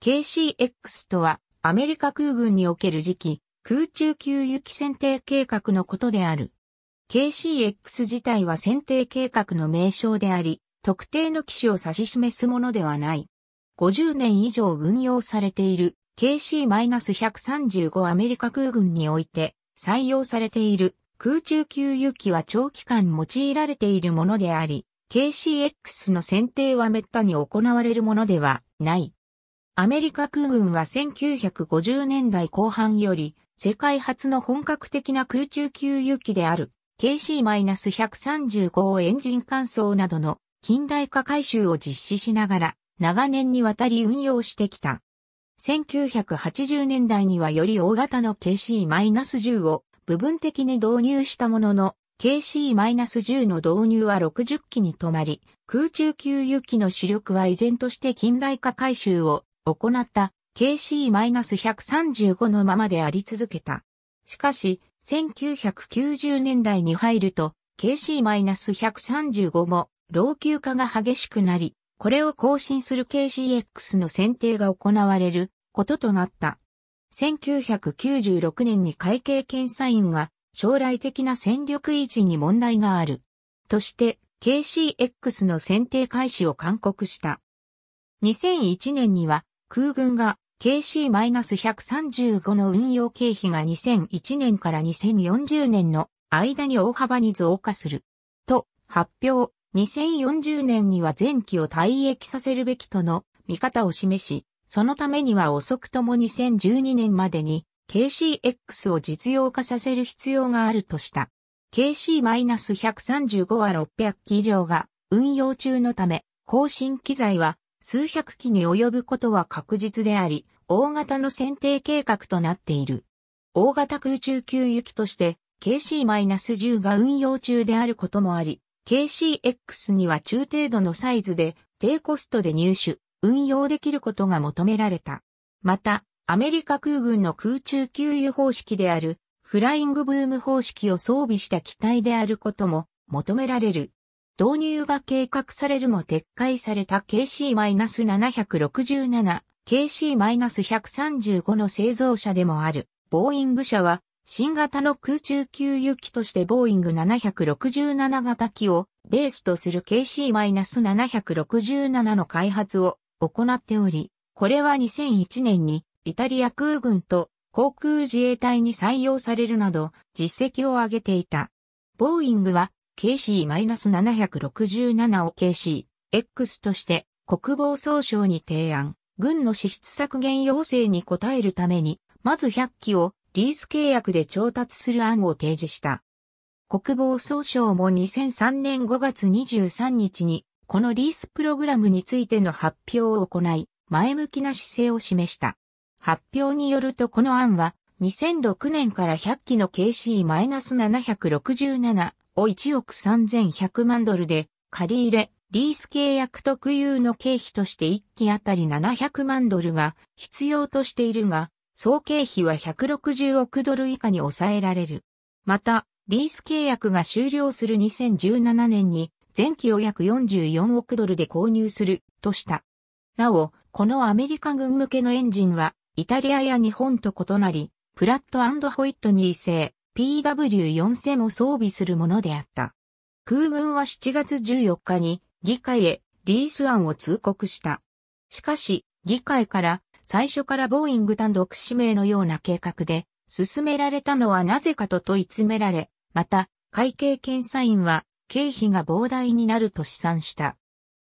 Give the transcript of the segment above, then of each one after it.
KCX とは、アメリカ空軍における次期、空中給油機選定計画のことである。KCX 自体は選定計画の名称であり、特定の機種を指し示すものではない。50年以上運用されている KC-135 アメリカ空軍において採用されている空中給油機は長期間用いられているものであり、KCX の選定は滅多に行われるものではない。アメリカ空軍は1950年代後半より、世界初の本格的な空中給油機である KC-135 をエンジン乾燥などの近代化改修を実施しながら長年にわたり運用してきた。1980年代にはより大型の KC-10 を部分的に導入したものの KC-10 の導入は60機に止まり、空中給油機の主力は依然として近代化改修を行った KC-135 のままであり続けた。しかし、1990年代に入ると、KC-135 も老朽化が激しくなり、これを更新する KCX の選定が行われることとなった。1996年に会計検査院が将来的な戦力維持に問題がある。として KCX の選定開始を勧告した。2001年には空軍が KC-135 の運用経費が2001年から2040年の間に大幅に増加する。と、発表、2040年には前期を退役させるべきとの見方を示し、そのためには遅くとも2012年までに KCX を実用化させる必要があるとした。KC-135 は600機以上が運用中のため、更新機材は数百機に及ぶことは確実であり、大型の選定計画となっている。大型空中給油機として KC-10 が運用中であることもあり、KCX には中程度のサイズで低コストで入手、運用できることが求められた。また、アメリカ空軍の空中給油方式であるフライングブーム方式を装備した機体であることも求められる。導入が計画されるも撤回された KC-767、KC-135 の製造者でもある、ボーイング社は、新型の空中給油機としてボーイング767型機をベースとする KC-767 の開発を行っており、これは2001年にイタリア空軍と航空自衛隊に採用されるなど実績を上げていた。ボーイングは KC-767 を KC-X として国防総省に提案、軍の支出削減要請に応えるために、まず100機をリース契約で調達する案を提示した。国防総省も2003年5月23日に、このリースプログラムについての発表を行い、前向きな姿勢を示した。発表によるとこの案は、2006年から100機の KC-767 を1億3100万ドルで借り入れ、リース契約特有の経費として1機あたり700万ドルが必要としているが、総経費は160億ドル以下に抑えられる。また、リース契約が終了する2017年に、前期を約44億ドルで購入する、とした。なお、このアメリカ軍向けのエンジンは、イタリアや日本と異なり、プラットホイットニー製、PW4000 を装備するものであった。空軍は7月14日に議会へリース案を通告した。しかし、議会から最初からボーイング単独指名のような計画で進められたのはなぜかと問い詰められ、また、会計検査院は経費が膨大になると試算した。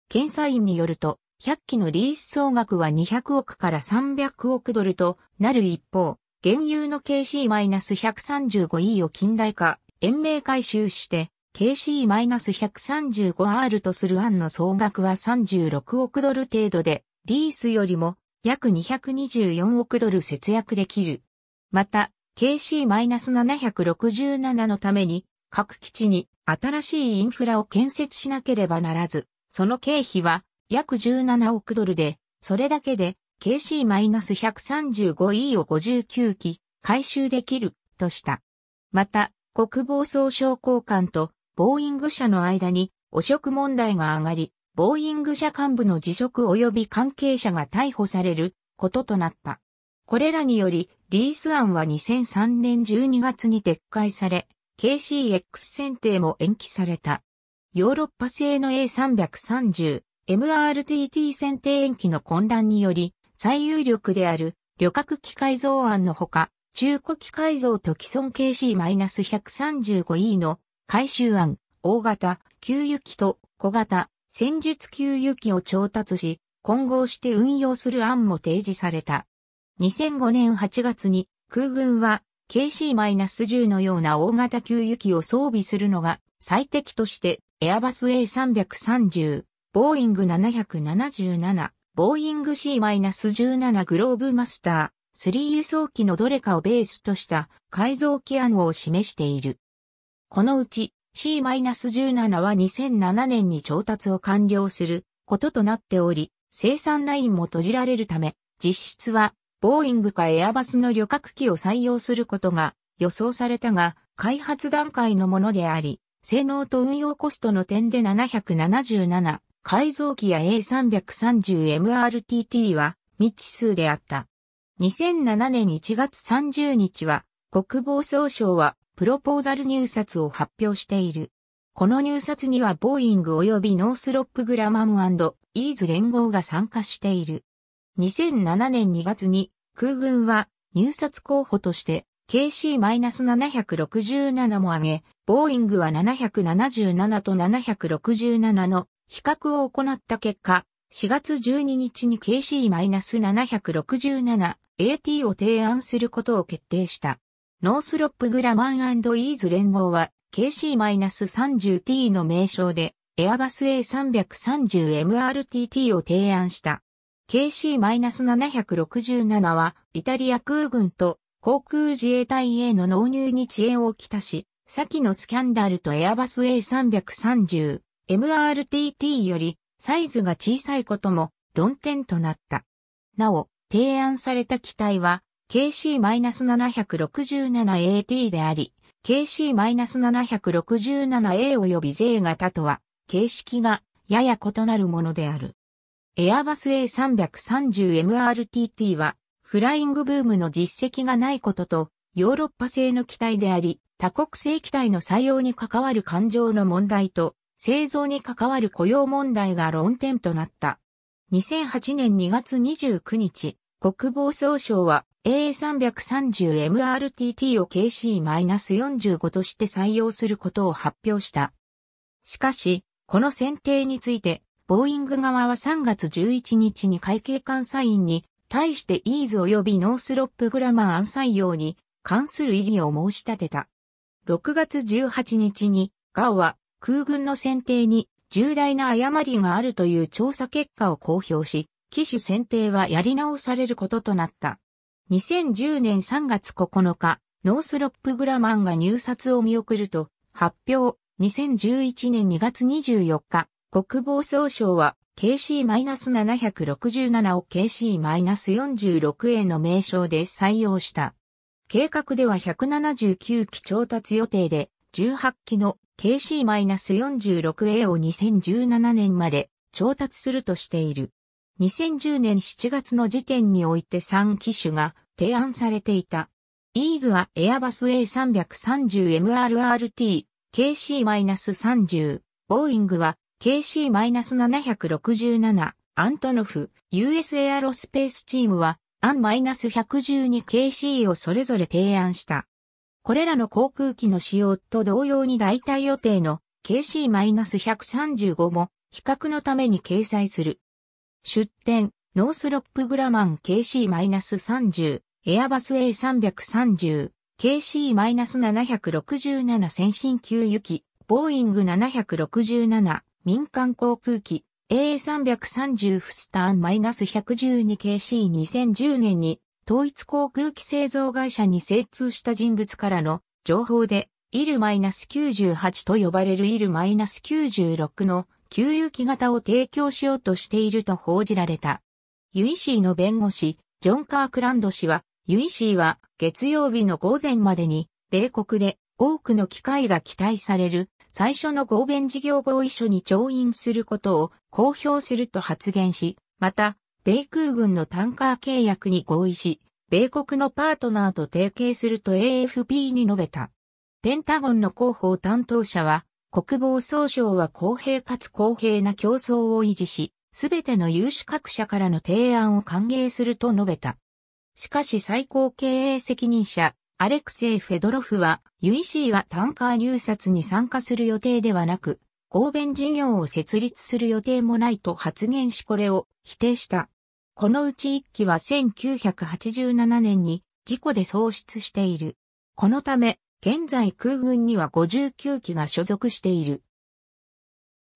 検査院によると、100機のリース総額は200億から300億ドルとなる一方、現有の KC-135E を近代化、延命回収して、KC-135R とする案の総額は36億ドル程度で、リースよりも約224億ドル節約できる。また、KC-767 のために、各基地に新しいインフラを建設しなければならず、その経費は約17億ドルで、それだけで KC-135E を59機回収できるとした。また、国防総省高官とボーイング社の間に汚職問題が上がり、ボーイング社幹部の辞職及び関係者が逮捕されることとなった。これらにより、リース案は2003年12月に撤回され、KCX 選定も延期された。ヨーロッパ製の A330、MRTT 選定延期の混乱により、最有力である旅客機改造案のほか、中古機改造と既存 KC-135E の改修案、大型、給油機と小型、戦術給油機を調達し、混合して運用する案も提示された。2005年8月に空軍は KC-10 のような大型給油機を装備するのが最適としてエアバス A330、ボーイング777、ボーイング C-17 グローブマスター、3輸送機のどれかをベースとした改造機案を示している。このうち C-17 は2007年に調達を完了することとなっており、生産ラインも閉じられるため、実質はボーイングかエアバスの旅客機を採用することが予想されたが、開発段階のものであり、性能と運用コストの点で777改造機や A330MRTT は未知数であった。2007年1月30日は国防総省はプロポーザル入札を発表している。この入札にはボーイング及びノースロップグラマムイーズ連合が参加している。2007年2月に空軍は入札候補として KC-767 も挙げ、ボーイングは777と767の比較を行った結果、4月12日に KC-767AT を提案することを決定した。ノースロップグラマンイーズ連合は KC-30T の名称でエアバス A330MRTT を提案した。KC-767 はイタリア空軍と航空自衛隊への納入に遅延をきたし、先のスキャンダルとエアバス A330 MRTT よりサイズが小さいことも論点となった。なお、提案された機体は KC-767AT であり、KC-767A 及び J 型とは形式がやや異なるものである。エアバス A330MRTT はフライングブームの実績がないこととヨーロッパ製の機体であり、多国製機体の採用に関わる感情の問題と製造に関わる雇用問題が論点となった。2008年2月29日、国防総省は A330MRTT を KC-45 として採用することを発表した。しかし、この選定について、ボーイング側は3月11日に会計監査員に、対してイーズ及びノースロップグラマー案採用に関する異議を申し立てた。6月18日に、ガオは空軍の選定に重大な誤りがあるという調査結果を公表し、機種選定はやり直されることとなった。2010年3月9日、ノースロップグラマンが入札を見送ると発表。2011年2月24日、国防総省は KC-767 を KC-46 a の名称で採用した。計画では179機調達予定で、18機の KC-46A を2017年まで調達するとしている。2010年7月の時点において3機種が提案されていた。イーズはエアバス A330MRRT、KC-30、ボーイングは KC-767、アントノフ、US エアロスペースチームはアン -112KC をそれぞれ提案した。これらの航空機の使用と同様に代替予定の KC-135 も比較のために掲載する。出展、ノースロップグラマン KC-30、エアバス A330、KC-767 先進級行き、ボーイング767、民間航空機、A330 フスターン -112KC2010 年に統一航空機製造会社に精通した人物からの情報で、イル -98 と呼ばれるイル -96 の給油機型を提供しようとしていると報じられた。ユイシーの弁護士、ジョン・カークランド氏は、ユイシーは月曜日の午前までに、米国で多くの機会が期待される最初の合弁事業合意書に調印することを公表すると発言し、また、米空軍のタンカー契約に合意し、米国のパートナーと提携すると AFP に述べた。ペンタゴンの広報担当者は、国防総省は公平かつ公平な競争を維持し、すべての有志各社からの提案を歓迎すると述べた。しかし最高経営責任者、アレクセイ・フェドロフは、ユイシーはタンカー入札に参加する予定ではなく、合弁事業を設立する予定もないと発言しこれを否定した。このうち1機は1987年に事故で喪失している。このため、現在空軍には59機が所属している。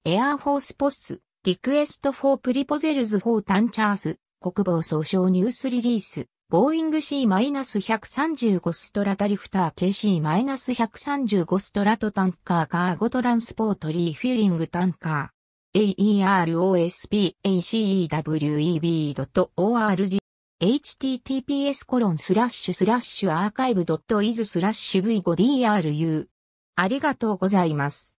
エアーフォースポス、リクエストフォープリポゼルズフォータンチャース、国防総省ニュースリリース、ボーイング C-135 ストラタリフター KC-135 ストラトタンカーカーゴトランスポートリーフィリングタンカー。aerospaceweb.org https コロンスラッシュスラッシュアーカイブ .is スラッシュ v5dru ありがとうございます。